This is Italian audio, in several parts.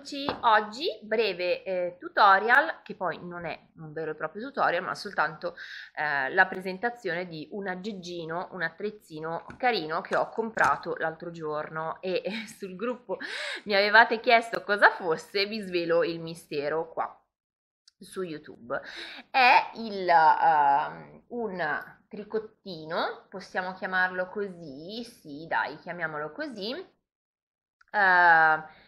Eccoci, oggi breve eh, tutorial, che poi non è un vero e proprio tutorial, ma soltanto eh, la presentazione di un aggeggino, un attrezzino carino che ho comprato l'altro giorno e eh, sul gruppo mi avevate chiesto cosa fosse, vi svelo il mistero qua su YouTube. È il, uh, un tricottino, possiamo chiamarlo così, sì dai, chiamiamolo così, uh,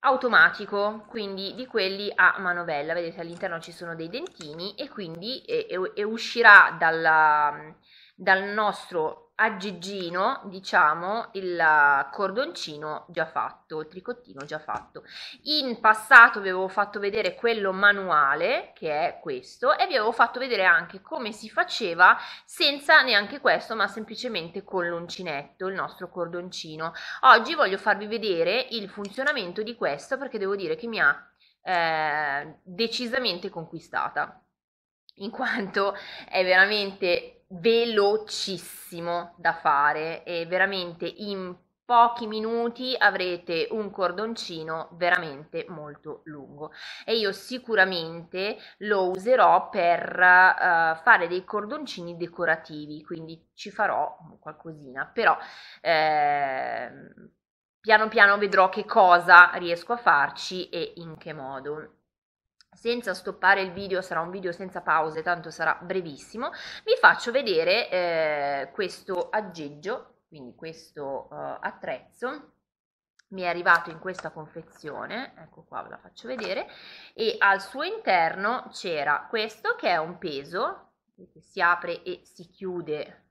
automatico, quindi di quelli a manovella, vedete all'interno ci sono dei dentini e quindi e, e uscirà dalla, dal nostro a Gigino, diciamo, il cordoncino già fatto, il tricottino già fatto. In passato vi avevo fatto vedere quello manuale, che è questo, e vi avevo fatto vedere anche come si faceva senza neanche questo, ma semplicemente con l'uncinetto, il nostro cordoncino. Oggi voglio farvi vedere il funzionamento di questo perché devo dire che mi ha eh, decisamente conquistata in quanto è veramente velocissimo da fare e veramente in pochi minuti avrete un cordoncino veramente molto lungo e io sicuramente lo userò per uh, fare dei cordoncini decorativi quindi ci farò qualcosina però eh, piano piano vedrò che cosa riesco a farci e in che modo senza stoppare il video, sarà un video senza pause, tanto sarà brevissimo, vi faccio vedere eh, questo aggeggio, quindi questo eh, attrezzo mi è arrivato in questa confezione, ecco qua ve la faccio vedere, e al suo interno c'era questo che è un peso, che si apre e si chiude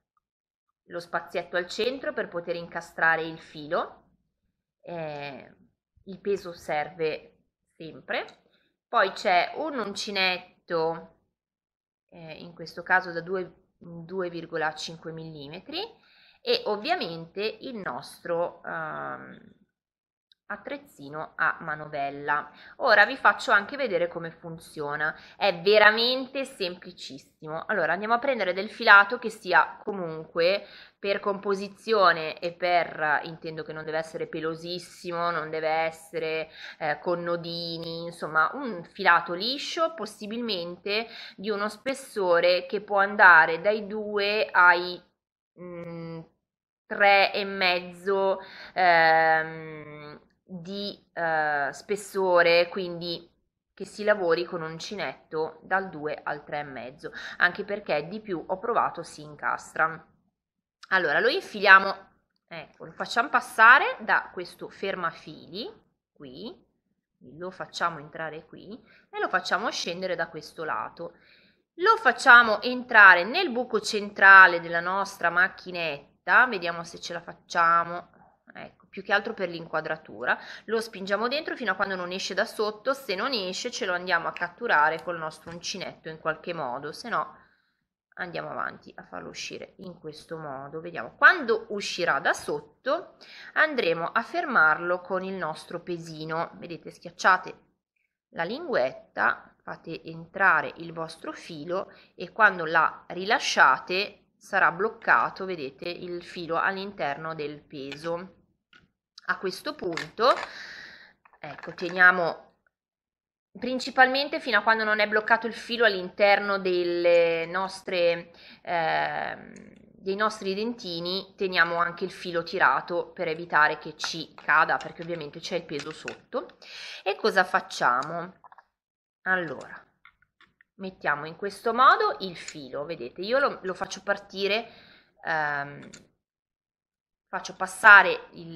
lo spazietto al centro per poter incastrare il filo, eh, il peso serve sempre, poi c'è un uncinetto, eh, in questo caso da 2,5 mm, e ovviamente il nostro eh, attrezzino a manovella. Ora vi faccio anche vedere come funziona, è veramente semplicissimo. Allora andiamo a prendere del filato che sia comunque per composizione e per intendo che non deve essere pelosissimo, non deve essere eh, con nodini, insomma un filato liscio possibilmente di uno spessore che può andare dai 2 ai mh, mm, tre e mezzo ehm, di eh, spessore, quindi che si lavori con uncinetto dal 2 al 3,5, anche perché di più ho provato si incastra. Allora lo infiliamo, ecco, lo facciamo passare da questo fermafili qui, lo facciamo entrare qui e lo facciamo scendere da questo lato. Lo facciamo entrare nel buco centrale della nostra macchinetta, vediamo se ce la facciamo, ecco, più che altro per l'inquadratura. Lo spingiamo dentro fino a quando non esce da sotto, se non esce ce lo andiamo a catturare col nostro uncinetto in qualche modo, se no andiamo avanti a farlo uscire in questo modo vediamo quando uscirà da sotto andremo a fermarlo con il nostro pesino vedete schiacciate la linguetta fate entrare il vostro filo e quando la rilasciate sarà bloccato vedete il filo all'interno del peso a questo punto ecco teniamo principalmente fino a quando non è bloccato il filo all'interno delle nostre eh, dei nostri dentini teniamo anche il filo tirato per evitare che ci cada perché ovviamente c'è il peso sotto e cosa facciamo allora mettiamo in questo modo il filo vedete io lo, lo faccio partire ehm, faccio passare il,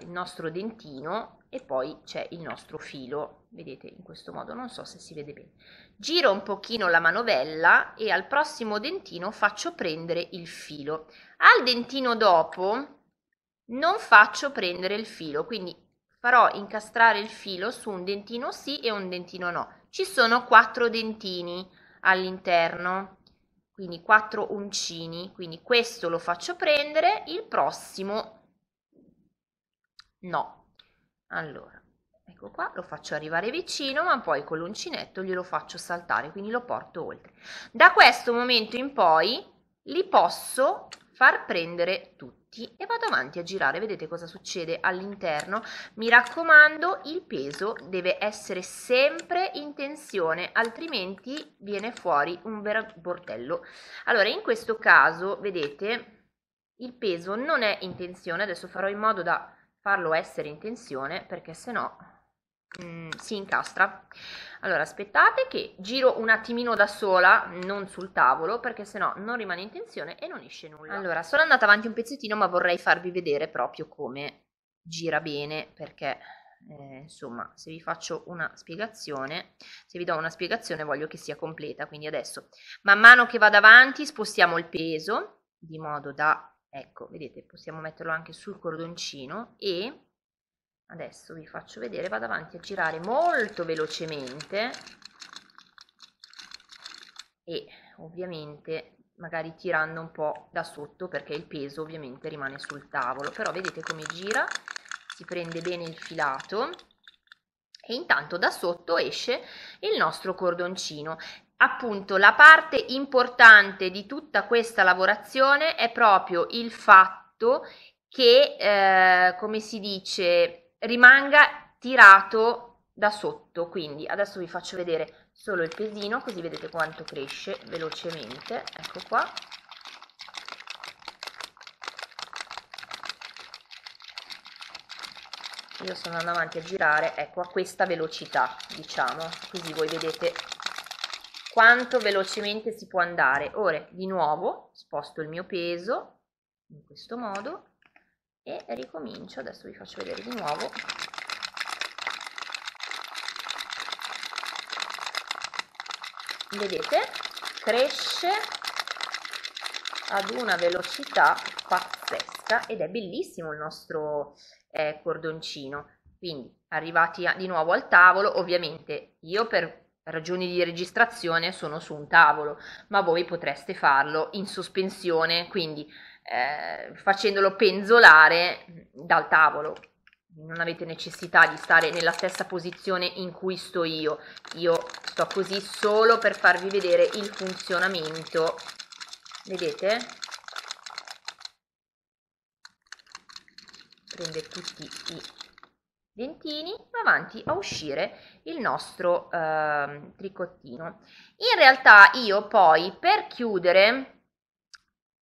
il nostro dentino e poi c'è il nostro filo vedete in questo modo non so se si vede bene giro un pochino la manovella e al prossimo dentino faccio prendere il filo al dentino dopo non faccio prendere il filo quindi farò incastrare il filo su un dentino sì e un dentino no ci sono quattro dentini all'interno quindi 4 uncini, quindi questo lo faccio prendere, il prossimo no. Allora, ecco qua, lo faccio arrivare vicino, ma poi con l'uncinetto glielo faccio saltare, quindi lo porto oltre. Da questo momento in poi li posso far prendere tutti e vado avanti a girare, vedete cosa succede all'interno. Mi raccomando, il peso deve essere sempre in tensione, altrimenti viene fuori un vero bordello. Allora, in questo caso, vedete, il peso non è in tensione, adesso farò in modo da farlo essere in tensione perché se no Mm, si incastra allora aspettate che giro un attimino da sola non sul tavolo perché sennò non rimane in tensione e non esce nulla allora sono andata avanti un pezzettino ma vorrei farvi vedere proprio come gira bene perché eh, insomma se vi faccio una spiegazione se vi do una spiegazione voglio che sia completa quindi adesso man mano che vado avanti spostiamo il peso di modo da ecco vedete possiamo metterlo anche sul cordoncino e adesso vi faccio vedere vado avanti a girare molto velocemente e ovviamente magari tirando un po' da sotto perché il peso ovviamente rimane sul tavolo però vedete come gira si prende bene il filato e intanto da sotto esce il nostro cordoncino appunto la parte importante di tutta questa lavorazione è proprio il fatto che eh, come si dice rimanga tirato da sotto quindi adesso vi faccio vedere solo il pesino così vedete quanto cresce velocemente ecco qua io sono andando avanti a girare ecco a questa velocità diciamo così voi vedete quanto velocemente si può andare ora di nuovo sposto il mio peso in questo modo e ricomincio adesso vi faccio vedere di nuovo vedete cresce ad una velocità pazzesca ed è bellissimo il nostro eh, cordoncino quindi arrivati a, di nuovo al tavolo ovviamente io per ragioni di registrazione sono su un tavolo ma voi potreste farlo in sospensione quindi eh, facendolo penzolare dal tavolo. Non avete necessità di stare nella stessa posizione in cui sto io. Io sto così solo per farvi vedere il funzionamento. Vedete? Prende tutti i dentini avanti a uscire il nostro eh, tricottino in realtà io poi per chiudere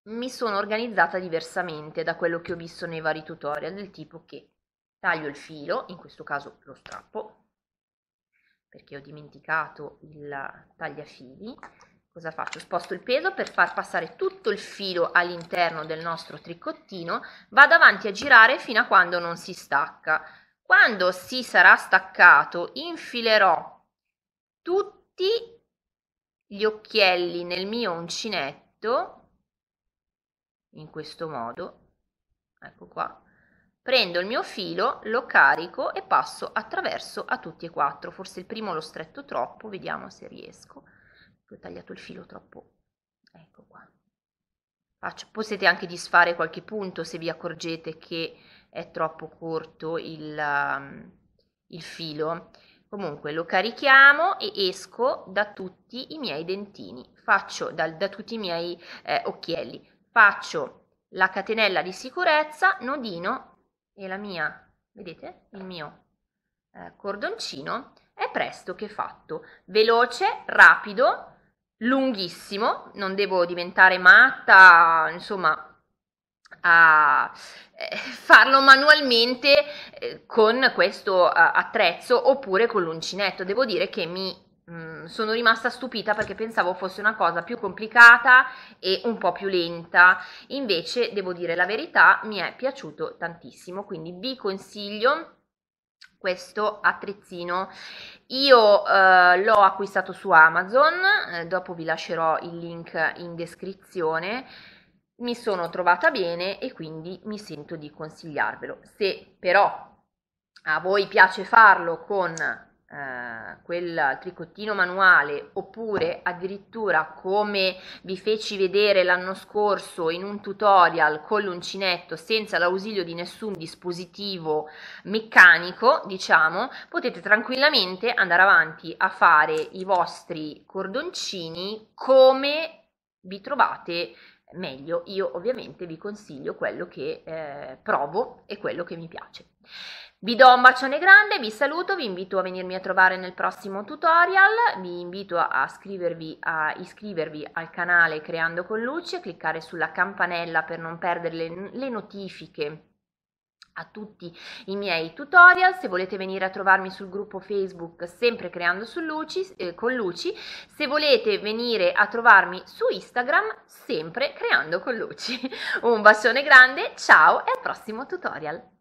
mi sono organizzata diversamente da quello che ho visto nei vari tutorial, del tipo che taglio il filo, in questo caso lo strappo, perché ho dimenticato il tagliafili, cosa faccio? Sposto il peso per far passare tutto il filo all'interno del nostro tricottino, vado avanti a girare fino a quando non si stacca. Quando si sarà staccato infilerò tutti gli occhielli nel mio uncinetto in questo modo, ecco qua, prendo il mio filo, lo carico e passo attraverso a tutti e quattro, forse il primo l'ho stretto troppo, vediamo se riesco, ho tagliato il filo troppo, ecco qua. Faccio. Potete anche disfare qualche punto se vi accorgete che è troppo corto il, um, il filo. Comunque lo carichiamo e esco da tutti i miei dentini, faccio da, da tutti i miei eh, occhielli faccio la catenella di sicurezza, nodino e la mia, vedete, il mio eh, cordoncino è presto che fatto, veloce, rapido, lunghissimo, non devo diventare matta, insomma, a eh, farlo manualmente eh, con questo eh, attrezzo oppure con l'uncinetto. Devo dire che mi Mm, sono rimasta stupita perché pensavo fosse una cosa più complicata e un po' più lenta. Invece, devo dire la verità, mi è piaciuto tantissimo, quindi vi consiglio questo attrezzino io eh, l'ho acquistato su amazon eh, dopo vi lascerò il link in descrizione mi sono trovata bene e quindi mi sento di consigliarvelo se però a voi piace farlo con eh, quel tricottino manuale oppure addirittura come vi feci vedere l'anno scorso in un tutorial con l'uncinetto senza l'ausilio di nessun dispositivo meccanico diciamo potete tranquillamente andare avanti a fare i vostri cordoncini come vi trovate meglio io ovviamente vi consiglio quello che eh, provo e quello che mi piace vi do un bacione grande, vi saluto, vi invito a venirmi a trovare nel prossimo tutorial, vi invito a, a iscrivervi al canale Creando con Luce, cliccare sulla campanella per non perdere le, le notifiche a tutti i miei tutorial. Se volete venire a trovarmi sul gruppo Facebook, sempre creando su Luci, eh, con Luci. Se volete venire a trovarmi su Instagram, sempre creando con Luci. Un bacione grande, ciao e al prossimo tutorial.